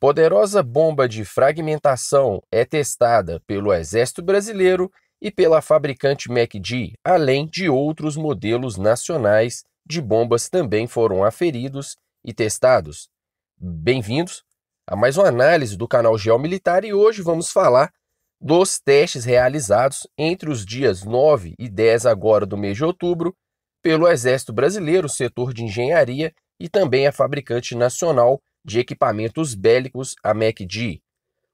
Poderosa bomba de fragmentação é testada pelo Exército Brasileiro e pela fabricante MacD, além de outros modelos nacionais de bombas também foram aferidos e testados. Bem-vindos a mais uma análise do canal Geomilitar e hoje vamos falar dos testes realizados entre os dias 9 e 10 agora do mês de outubro pelo Exército Brasileiro, setor de engenharia e também a fabricante nacional de equipamentos bélicos, a MACD.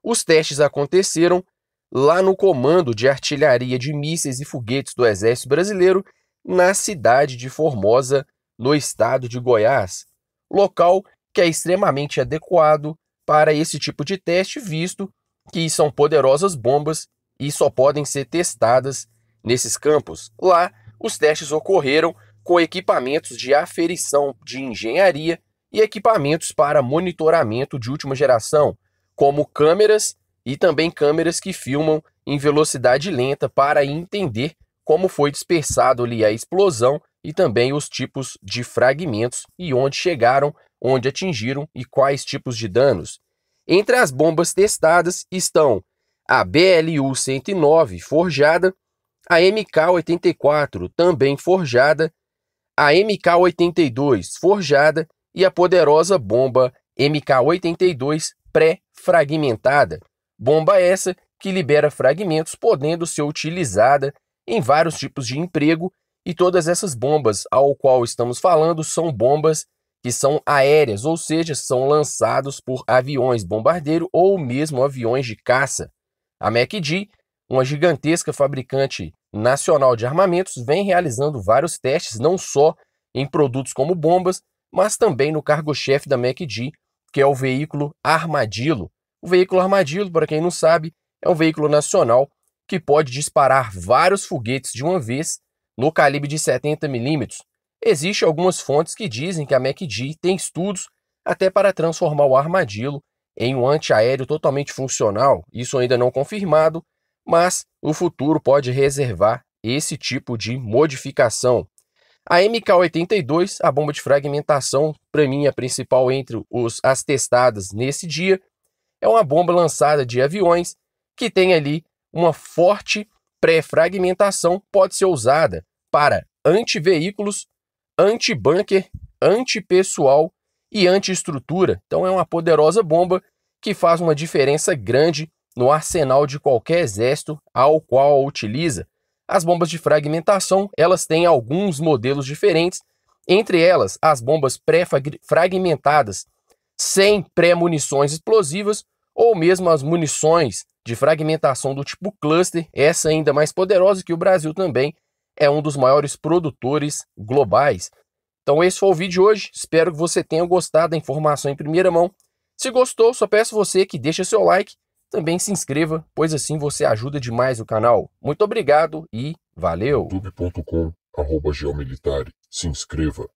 Os testes aconteceram lá no Comando de Artilharia de Mísseis e Foguetes do Exército Brasileiro, na cidade de Formosa, no estado de Goiás, local que é extremamente adequado para esse tipo de teste, visto que são poderosas bombas e só podem ser testadas nesses campos. Lá, os testes ocorreram com equipamentos de aferição de engenharia e equipamentos para monitoramento de última geração, como câmeras e também câmeras que filmam em velocidade lenta para entender como foi dispersado ali a explosão e também os tipos de fragmentos e onde chegaram, onde atingiram e quais tipos de danos. Entre as bombas testadas estão a BLU-109 forjada, a MK-84 também forjada, a MK-82 forjada e a poderosa bomba MK-82 pré-fragmentada, bomba essa que libera fragmentos podendo ser utilizada em vários tipos de emprego e todas essas bombas ao qual estamos falando são bombas que são aéreas, ou seja, são lançados por aviões bombardeiro ou mesmo aviões de caça. A MacD, uma gigantesca fabricante nacional de armamentos, vem realizando vários testes não só em produtos como bombas, mas também no cargo-chefe da MACD, que é o veículo Armadilo. O veículo Armadilo, para quem não sabe, é um veículo nacional que pode disparar vários foguetes de uma vez no calibre de 70 milímetros. Existem algumas fontes que dizem que a MACD tem estudos até para transformar o Armadilo em um antiaéreo totalmente funcional, isso ainda não confirmado, mas o futuro pode reservar esse tipo de modificação. A MK82, a bomba de fragmentação, para mim a principal entre os, as testadas nesse dia, é uma bomba lançada de aviões que tem ali uma forte pré-fragmentação, pode ser usada para anti-veículos, anti-bunker, anti-pessoal e anti-estrutura. Então é uma poderosa bomba que faz uma diferença grande no arsenal de qualquer exército ao qual a utiliza. As bombas de fragmentação, elas têm alguns modelos diferentes, entre elas as bombas pré-fragmentadas, sem pré-munições explosivas ou mesmo as munições de fragmentação do tipo cluster, essa é ainda mais poderosa que o Brasil também é um dos maiores produtores globais. Então esse foi o vídeo de hoje, espero que você tenha gostado da informação em primeira mão. Se gostou, só peço você que deixe seu like, também se inscreva, pois assim você ajuda demais o canal. Muito obrigado e valeu! Se inscreva.